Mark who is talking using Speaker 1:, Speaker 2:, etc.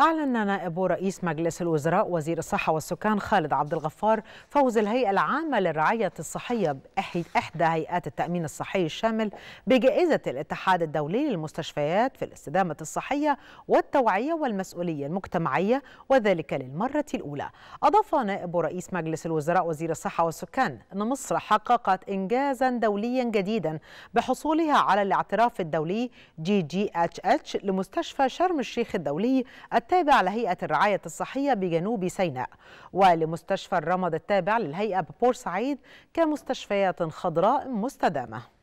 Speaker 1: أعلن نائب رئيس مجلس الوزراء وزير الصحة والسكان خالد عبد الغفار فوز الهيئة العامة للرعاية الصحية إحدى هيئات التأمين الصحي الشامل بجائزة الاتحاد الدولي للمستشفيات في الاستدامة الصحية والتوعية والمسؤولية المجتمعية وذلك للمرة الأولى أضاف نائب رئيس مجلس الوزراء وزير الصحة والسكان أن مصر حققت إنجازا دوليا جديدا بحصولها على الاعتراف الدولي جي جي اتش اتش لمستشفى شرم الشيخ الدولي التابع لهيئة الرعاية الصحية بجنوب سيناء ولمستشفى الرمد التابع للهيئة ببورسعيد كمستشفيات خضراء مستدامة